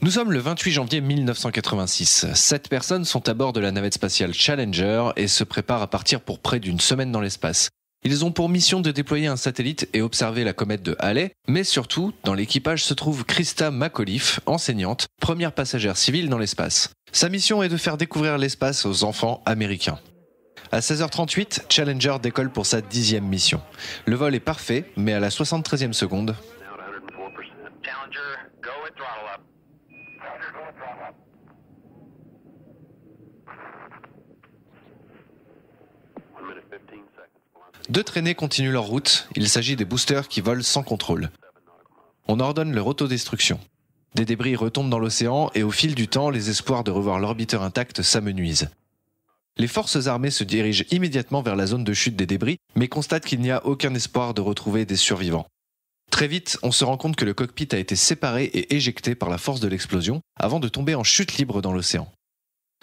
Nous sommes le 28 janvier 1986. Sept personnes sont à bord de la navette spatiale Challenger et se préparent à partir pour près d'une semaine dans l'espace. Ils ont pour mission de déployer un satellite et observer la comète de Halley, mais surtout, dans l'équipage se trouve Christa McAuliffe, enseignante, première passagère civile dans l'espace. Sa mission est de faire découvrir l'espace aux enfants américains. À 16h38, Challenger décolle pour sa dixième mission. Le vol est parfait, mais à la 73e seconde, Deux traînées continuent leur route, il s'agit des boosters qui volent sans contrôle. On ordonne leur autodestruction. Des débris retombent dans l'océan et au fil du temps, les espoirs de revoir l'orbiteur intact s'amenuisent. Les forces armées se dirigent immédiatement vers la zone de chute des débris, mais constatent qu'il n'y a aucun espoir de retrouver des survivants. Très vite, on se rend compte que le cockpit a été séparé et éjecté par la force de l'explosion avant de tomber en chute libre dans l'océan.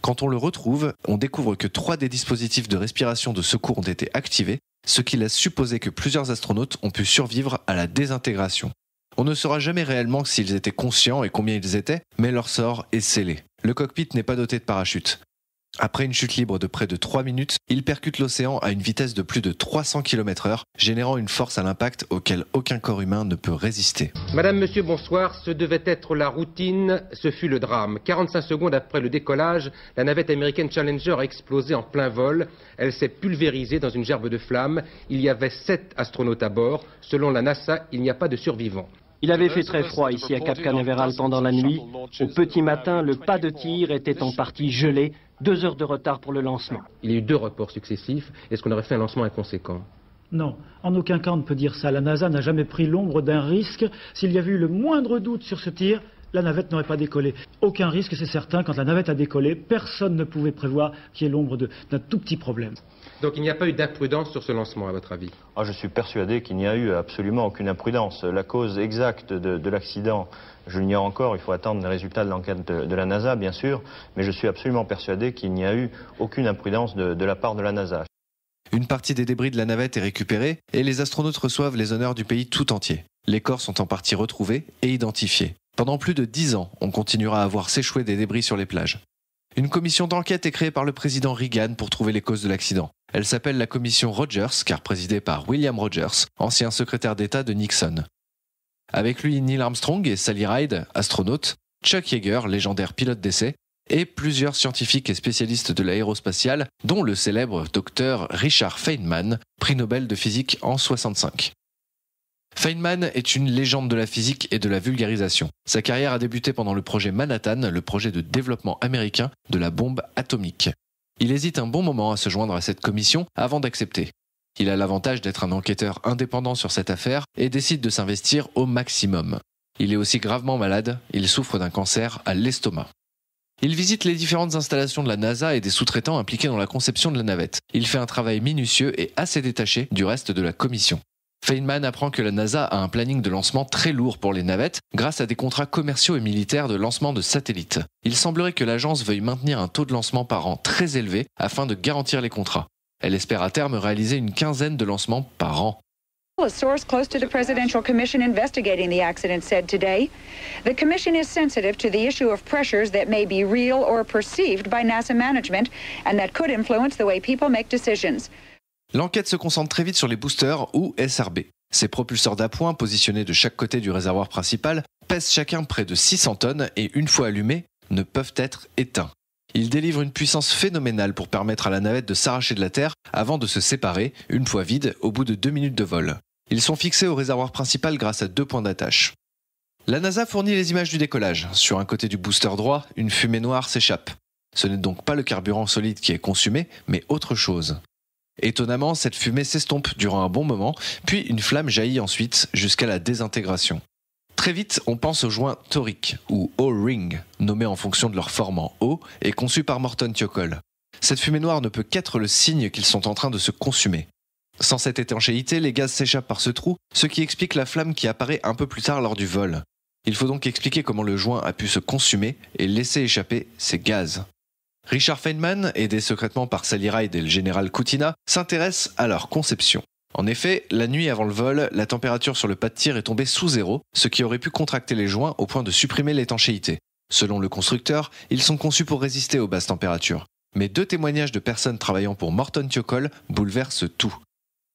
Quand on le retrouve, on découvre que trois des dispositifs de respiration de secours ont été activés, ce qui laisse supposer que plusieurs astronautes ont pu survivre à la désintégration. On ne saura jamais réellement s'ils étaient conscients et combien ils étaient, mais leur sort est scellé. Le cockpit n'est pas doté de parachute. Après une chute libre de près de 3 minutes, il percute l'océan à une vitesse de plus de 300 km/h, générant une force à l'impact auquel aucun corps humain ne peut résister. Madame, monsieur, bonsoir. Ce devait être la routine, ce fut le drame. 45 secondes après le décollage, la navette américaine Challenger a explosé en plein vol. Elle s'est pulvérisée dans une gerbe de flammes. Il y avait 7 astronautes à bord. Selon la NASA, il n'y a pas de survivants. Il avait fait très froid ici à Cap Canaveral pendant la nuit. Au petit matin, le pas de tir était en partie gelé deux heures de retard pour le lancement. Il y a eu deux reports successifs. Est-ce qu'on aurait fait un lancement inconséquent non, en aucun cas on ne peut dire ça. La NASA n'a jamais pris l'ombre d'un risque. S'il y avait eu le moindre doute sur ce tir, la navette n'aurait pas décollé. Aucun risque, c'est certain. Quand la navette a décollé, personne ne pouvait prévoir qu'il y ait l'ombre d'un tout petit problème. Donc il n'y a pas eu d'imprudence sur ce lancement, à votre avis ah, Je suis persuadé qu'il n'y a eu absolument aucune imprudence. La cause exacte de, l'accident, je l'ignore encore, il faut attendre les résultats de l'enquête de, la NASA, bien sûr, mais je suis absolument persuadé qu'il n'y a eu aucune imprudence de, de la part de la NASA. Une partie des débris de la navette est récupérée et les astronautes reçoivent les honneurs du pays tout entier. Les corps sont en partie retrouvés et identifiés. Pendant plus de dix ans, on continuera à voir s'échouer des débris sur les plages. Une commission d'enquête est créée par le président Reagan pour trouver les causes de l'accident. Elle s'appelle la commission Rogers, car présidée par William Rogers, ancien secrétaire d'État de Nixon. Avec lui, Neil Armstrong et Sally Ride, astronaute, Chuck Yeager, légendaire pilote d'essai, et plusieurs scientifiques et spécialistes de l'aérospatiale, dont le célèbre docteur Richard Feynman, prix Nobel de physique en 65. Feynman est une légende de la physique et de la vulgarisation. Sa carrière a débuté pendant le projet Manhattan, le projet de développement américain de la bombe atomique. Il hésite un bon moment à se joindre à cette commission avant d'accepter. Il a l'avantage d'être un enquêteur indépendant sur cette affaire et décide de s'investir au maximum. Il est aussi gravement malade, il souffre d'un cancer à l'estomac. Il visite les différentes installations de la NASA et des sous-traitants impliqués dans la conception de la navette. Il fait un travail minutieux et assez détaché du reste de la commission. Feynman apprend que la NASA a un planning de lancement très lourd pour les navettes grâce à des contrats commerciaux et militaires de lancement de satellites. Il semblerait que l'agence veuille maintenir un taux de lancement par an très élevé afin de garantir les contrats. Elle espère à terme réaliser une quinzaine de lancements par an. source close to the Presidential Commission investigating the accident today the Commission is sensitive to the issue of pressures that may be real or perceived by NASA management and that could influence the way people make decisions. L'enquête se concentre très vite sur les boosters ou SRB. Ces propulseurs d'appoint positionnés de chaque côté du réservoir principal pèsent chacun près de 600 tonnes et une fois allumés, ne peuvent être éteints. Ils délivrent une puissance phénoménale pour permettre à la navette de s'arracher de la Terre avant de se séparer, une fois vide, au bout de 2 minutes de vol. Ils sont fixés au réservoir principal grâce à deux points d'attache. La NASA fournit les images du décollage. Sur un côté du booster droit, une fumée noire s'échappe. Ce n'est donc pas le carburant solide qui est consumé, mais autre chose. Étonnamment, cette fumée s'estompe durant un bon moment, puis une flamme jaillit ensuite jusqu'à la désintégration. Très vite, on pense aux joints toriques, ou O-ring, nommés en fonction de leur forme en O et conçus par Morton Thiokol. Cette fumée noire ne peut qu'être le signe qu'ils sont en train de se consumer. Sans cette étanchéité, les gaz s'échappent par ce trou, ce qui explique la flamme qui apparaît un peu plus tard lors du vol. Il faut donc expliquer comment le joint a pu se consumer et laisser échapper ces gaz. Richard Feynman, aidé secrètement par Sally Ride et le général Koutina, s'intéresse à leur conception. En effet, la nuit avant le vol, la température sur le pas de tir est tombée sous zéro, ce qui aurait pu contracter les joints au point de supprimer l'étanchéité. Selon le constructeur, ils sont conçus pour résister aux basses températures. Mais deux témoignages de personnes travaillant pour Morton Thiokol bouleversent tout.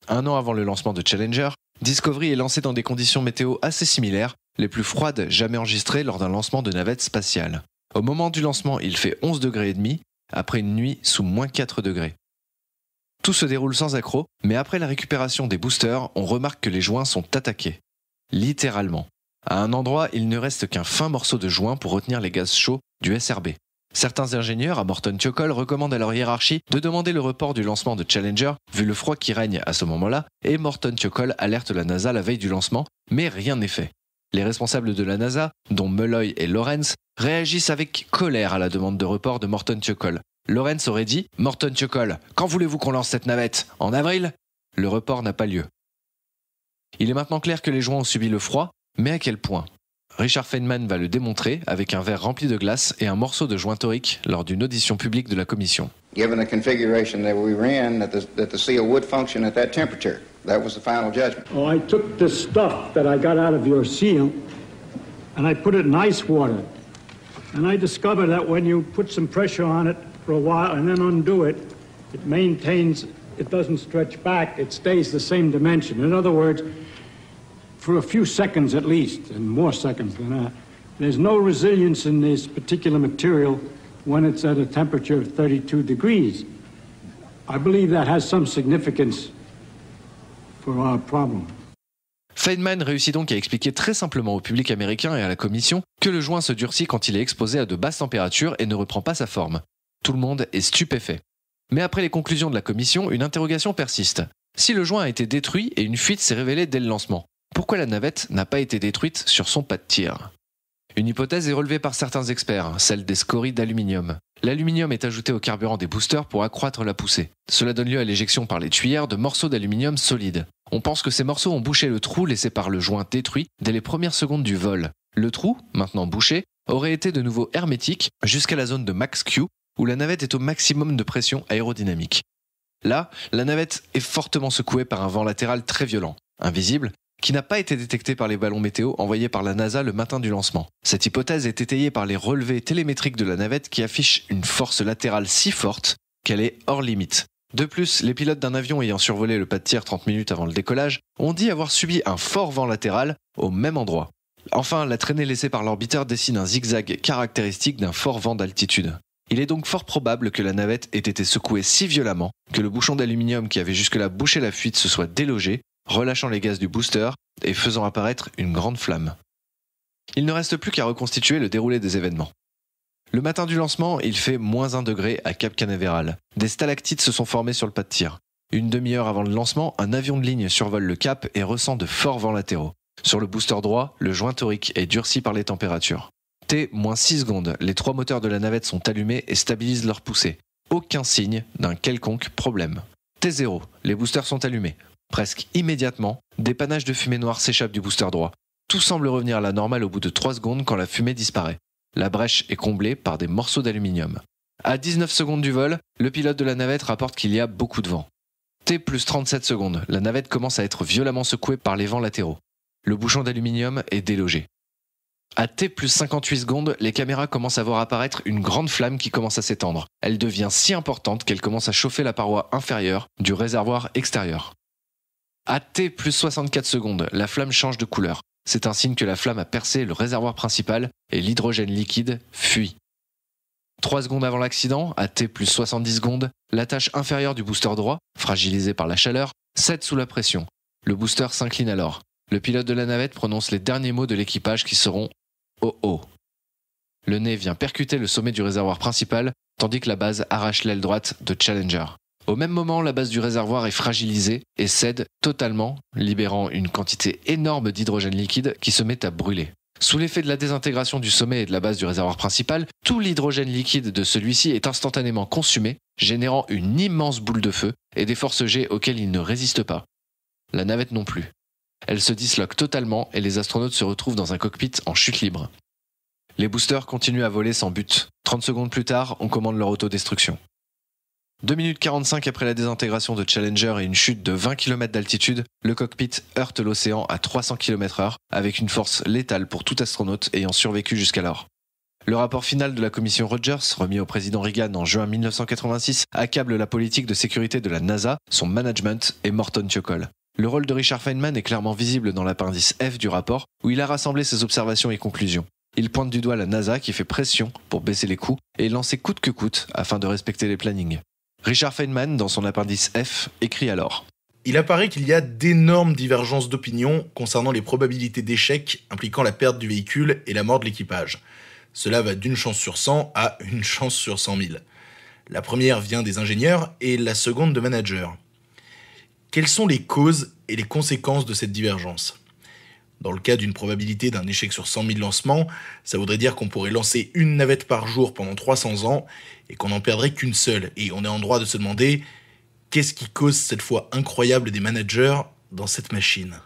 Un an avant le lancement de Challenger, Discovery est lancé dans des conditions météo assez similaires, les plus froides jamais enregistrées lors d'un lancement de navette spatiale. Au moment du lancement, il fait 11 degrés et demi après une nuit sous moins 4 degrés. Tout se déroule sans accroc, mais après la récupération des boosters, on remarque que les joints sont attaqués. Littéralement. À un endroit, il ne reste qu'un fin morceau de joint pour retenir les gaz chauds du SRB. Certains ingénieurs à Morton Chocol recommandent à leur hiérarchie de demander le report du lancement de Challenger, vu le froid qui règne à ce moment-là, et Morton Thiokol alerte la NASA la veille du lancement, mais rien n'est fait. Les responsables de la NASA, dont Molloy et Lorenz, réagissent avec colère à la demande de report de Morton Chocol. Lorenz aurait dit Morton Chocol, quand voulez-vous qu'on lance cette navette En avril Le report n'a pas lieu. Il est maintenant clair que les joints ont subi le froid, mais à quel point Richard Feynman va le démontrer avec un verre rempli de glace et un morceau de joint torique lors d'une audition publique de la commission. That was the final judgment. Oh, I took the stuff that I got out of your seal and I put it in ice water. And I discovered that when you put some pressure on it for a while and then undo it, it maintains, it doesn't stretch back, it stays the same dimension. In other words, for a few seconds at least, and more seconds than that, there's no resilience in this particular material when it's at a temperature of 32 degrees. I believe that has some significance Feynman réussit donc à expliquer très simplement au public américain et à la commission que le joint se durcit quand il est exposé à de basses températures et ne reprend pas sa forme. Tout le monde est stupéfait. Mais après les conclusions de la commission, une interrogation persiste. Si le joint a été détruit et une fuite s'est révélée dès le lancement, pourquoi la navette n'a pas été détruite sur son pas de tir une hypothèse est relevée par certains experts, hein, celle des scories d'aluminium. L'aluminium est ajouté au carburant des boosters pour accroître la poussée. Cela donne lieu à l'éjection par les tuyères de morceaux d'aluminium solide. On pense que ces morceaux ont bouché le trou laissé par le joint détruit dès les premières secondes du vol. Le trou, maintenant bouché, aurait été de nouveau hermétique jusqu'à la zone de max Q, où la navette est au maximum de pression aérodynamique. Là, la navette est fortement secouée par un vent latéral très violent. Invisible, qui n'a pas été détecté par les ballons météo envoyés par la NASA le matin du lancement. Cette hypothèse est étayée par les relevés télémétriques de la navette qui affichent une force latérale si forte qu'elle est hors limite. De plus, les pilotes d'un avion ayant survolé le pas de tir 30 minutes avant le décollage ont dit avoir subi un fort vent latéral au même endroit. Enfin, la traînée laissée par l'orbiteur dessine un zigzag caractéristique d'un fort vent d'altitude. Il est donc fort probable que la navette ait été secouée si violemment que le bouchon d'aluminium qui avait jusque-là bouché la fuite se soit délogé relâchant les gaz du booster et faisant apparaître une grande flamme. Il ne reste plus qu'à reconstituer le déroulé des événements. Le matin du lancement, il fait moins 1 degré à Cap Canaveral. Des stalactites se sont formées sur le pas de tir. Une demi-heure avant le lancement, un avion de ligne survole le cap et ressent de forts vents latéraux. Sur le booster droit, le joint torique est durci par les températures. T 6 secondes, les trois moteurs de la navette sont allumés et stabilisent leur poussée. Aucun signe d'un quelconque problème. T0, les boosters sont allumés. Presque immédiatement, des panaches de fumée noire s'échappent du booster droit. Tout semble revenir à la normale au bout de 3 secondes quand la fumée disparaît. La brèche est comblée par des morceaux d'aluminium. À 19 secondes du vol, le pilote de la navette rapporte qu'il y a beaucoup de vent. T plus 37 secondes, la navette commence à être violemment secouée par les vents latéraux. Le bouchon d'aluminium est délogé. À T plus 58 secondes, les caméras commencent à voir apparaître une grande flamme qui commence à s'étendre. Elle devient si importante qu'elle commence à chauffer la paroi inférieure du réservoir extérieur. À T plus 64 secondes, la flamme change de couleur. C'est un signe que la flamme a percé le réservoir principal et l'hydrogène liquide fuit. 3 secondes avant l'accident, à T plus 70 secondes, la inférieure du booster droit, fragilisée par la chaleur, cède sous la pression. Le booster s'incline alors. Le pilote de la navette prononce les derniers mots de l'équipage qui seront Oh oh. Le nez vient percuter le sommet du réservoir principal, tandis que la base arrache l'aile droite de Challenger. Au même moment, la base du réservoir est fragilisée et cède totalement, libérant une quantité énorme d'hydrogène liquide qui se met à brûler. Sous l'effet de la désintégration du sommet et de la base du réservoir principal, tout l'hydrogène liquide de celui-ci est instantanément consumé, générant une immense boule de feu et des forces G auxquelles il ne résiste pas. La navette non plus. Elle se disloque totalement et les astronautes se retrouvent dans un cockpit en chute libre. Les boosters continuent à voler sans but. 30 secondes plus tard, on commande leur autodestruction. 2 minutes 45 après la désintégration de Challenger et une chute de 20 km d'altitude, le cockpit heurte l'océan à 300 km/h avec une force létale pour tout astronaute ayant survécu jusqu'alors. Le rapport final de la commission Rogers, remis au président Reagan en juin 1986, accable la politique de sécurité de la NASA, son management et Morton Thiokol. Le rôle de Richard Feynman est clairement visible dans l'appendice F du rapport, où il a rassemblé ses observations et conclusions. Il pointe du doigt la NASA qui fait pression pour baisser les coûts et lancer coûte que coûte afin de respecter les plannings. Richard Feynman, dans son appendice F, écrit alors il apparaît qu'il y a d'énormes divergences d'opinion concernant les probabilités d'échec impliquant la perte du véhicule et la mort de l'équipage. Cela va d'une chance sur 100 à une chance sur 100 000. La première vient des ingénieurs et la seconde de managers. Quelles sont les causes et les conséquences de cette divergence dans le cas d'une probabilité d'un échec sur 100 000 lancements, ça voudrait dire qu'on pourrait lancer une navette par jour pendant 300 ans et qu'on n'en perdrait qu'une seule. Et on est en droit de se demander qu'est-ce qui cause cette fois incroyable des managers dans cette machine.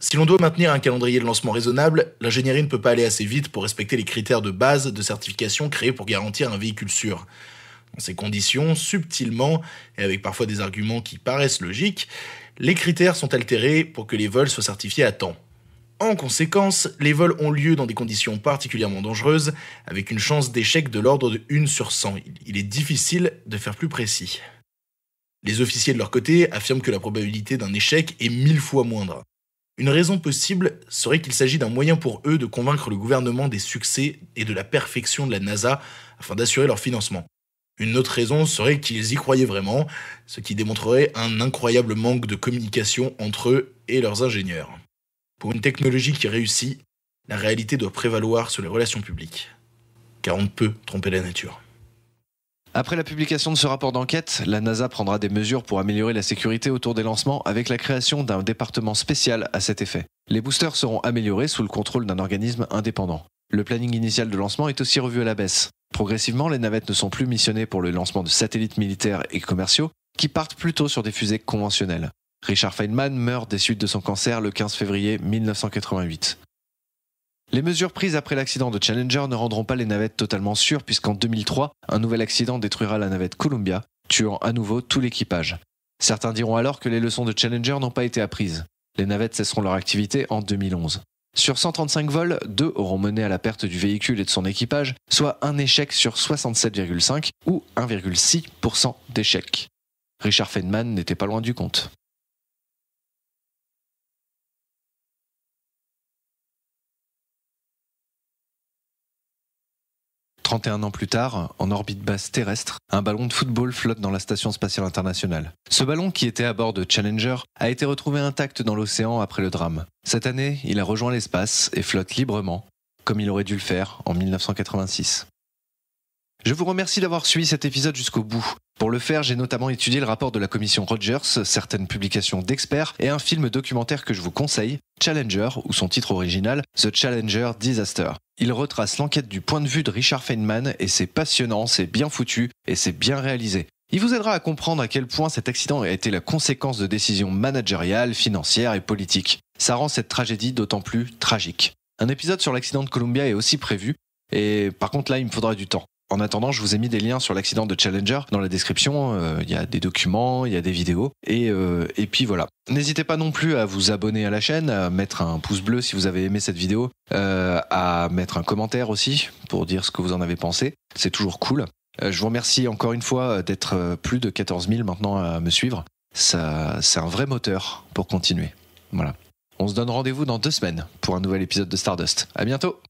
Si l'on doit maintenir un calendrier de lancement raisonnable, l'ingénierie ne peut pas aller assez vite pour respecter les critères de base de certification créés pour garantir un véhicule sûr. Dans ces conditions, subtilement, et avec parfois des arguments qui paraissent logiques, les critères sont altérés pour que les vols soient certifiés à temps. En conséquence, les vols ont lieu dans des conditions particulièrement dangereuses, avec une chance d'échec de l'ordre de 1 sur 100. Il est difficile de faire plus précis. Les officiers de leur côté affirment que la probabilité d'un échec est mille fois moindre. Une raison possible serait qu'il s'agit d'un moyen pour eux de convaincre le gouvernement des succès et de la perfection de la NASA afin d'assurer leur financement. Une autre raison serait qu'ils y croyaient vraiment, ce qui démontrerait un incroyable manque de communication entre eux et leurs ingénieurs. Pour une technologie qui réussit, la réalité doit prévaloir sur les relations publiques, car on ne peut tromper la nature. Après la publication de ce rapport d'enquête, la NASA prendra des mesures pour améliorer la sécurité autour des lancements avec la création d'un département spécial à cet effet. Les boosters seront améliorés sous le contrôle d'un organisme indépendant. Le planning initial de lancement est aussi revu à la baisse. Progressivement, les navettes ne sont plus missionnées pour le lancement de satellites militaires et commerciaux, qui partent plutôt sur des fusées conventionnelles. Richard Feynman meurt des suites de son cancer le 15 février 1988. Les mesures prises après l'accident de Challenger ne rendront pas les navettes totalement sûres puisqu'en 2003, un nouvel accident détruira la navette Columbia, tuant à nouveau tout l'équipage. Certains diront alors que les leçons de Challenger n'ont pas été apprises. Les navettes cesseront leur activité en 2011. Sur 135 vols, deux auront mené à la perte du véhicule et de son équipage, soit un échec sur 67,5 ou 1,6% d'échecs. Richard Feynman n'était pas loin du compte. 31 ans plus tard, en orbite basse terrestre, un ballon de football flotte dans la Station spatiale internationale. Ce ballon, qui était à bord de Challenger, a été retrouvé intact dans l'océan après le drame. Cette année, il a rejoint l'espace et flotte librement, comme il aurait dû le faire en 1986. Je vous remercie d'avoir suivi cet épisode jusqu'au bout. Pour le faire, j'ai notamment étudié le rapport de la commission Rogers, certaines publications d'experts et un film documentaire que je vous conseille, Challenger, ou son titre original, The Challenger Disaster. Il retrace l'enquête du point de vue de Richard Feynman et c'est passionnant, c'est bien foutu et c'est bien réalisé. Il vous aidera à comprendre à quel point cet accident a été la conséquence de décisions managériales, financières et politiques. Ça rend cette tragédie d'autant plus tragique. Un épisode sur l'accident de Columbia est aussi prévu, et par contre là il me faudra du temps. En attendant, je vous ai mis des liens sur l'accident de Challenger dans la description. Euh, il y a des documents, il y a des vidéos. Euh, et, puis voilà. N'hésitez pas non plus à vous abonner à la chaîne, à mettre un pouce bleu si vous avez aimé cette vidéo, euh, à mettre un commentaire aussi pour dire ce que vous en avez pensé. C'est toujours cool. je vous remercie encore une fois d'être plus de 14 000 maintenant à me suivre. c'est un vrai moteur pour continuer. Voilà. On se donne rendez-vous dans deux semaines pour un nouvel épisode de Stardust. À bientôt!